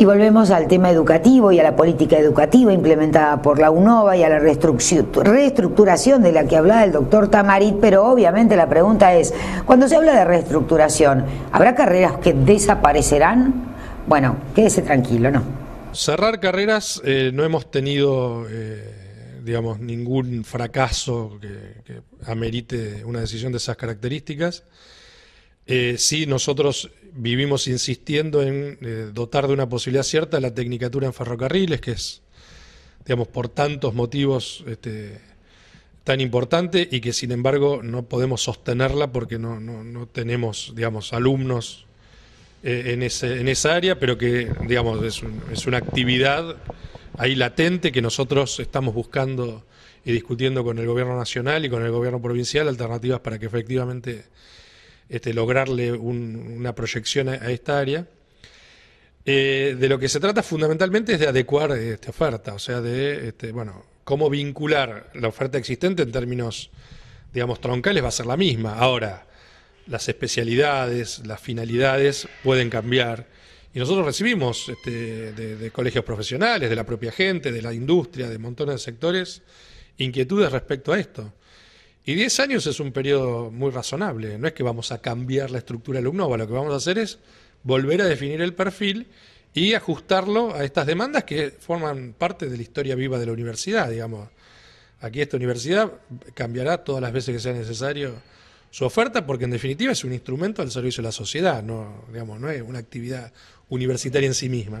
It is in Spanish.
Y volvemos al tema educativo y a la política educativa implementada por la UNOVA y a la reestructuración de la que hablaba el doctor Tamarit, pero obviamente la pregunta es, cuando se habla de reestructuración, ¿habrá carreras que desaparecerán? Bueno, quédese tranquilo, ¿no? Cerrar carreras eh, no hemos tenido... Eh, digamos, ningún fracaso que, que, amerite una decisión de esas características. Eh, sí, nosotros vivimos insistiendo en eh, dotar de una posibilidad cierta la tecnicatura en ferrocarriles, que es, digamos, por tantos motivos este, tan importante y que sin embargo no podemos sostenerla porque no, tenemos, digamos, alumnos eh, en, esa área, pero que, digamos, es una actividad ahí latente que nosotros estamos buscando y discutiendo con el gobierno nacional y con el gobierno provincial alternativas para que efectivamente este, lograrle una proyección a, esta área. Eh, de lo que se trata fundamentalmente es de adecuar esta oferta, o sea, de este, bueno, cómo vincular la oferta existente en términos, digamos, troncales va a ser la misma. Ahora, las especialidades, las finalidades pueden cambiar. Y nosotros recibimos este, de, colegios profesionales, de la propia gente, de la industria, de montones de sectores, inquietudes respecto a esto. Y 10 años es un periodo muy razonable. No es que vamos a cambiar la estructura de lo que vamos a hacer es volver a definir el perfil y ajustarlo a estas demandas que forman parte de la historia viva de la universidad, digamos. Aquí esta universidad cambiará todas las veces que sea necesario su oferta porque en definitiva es un instrumento al servicio de la sociedad, no, digamos, no es una actividad universitaria en sí misma.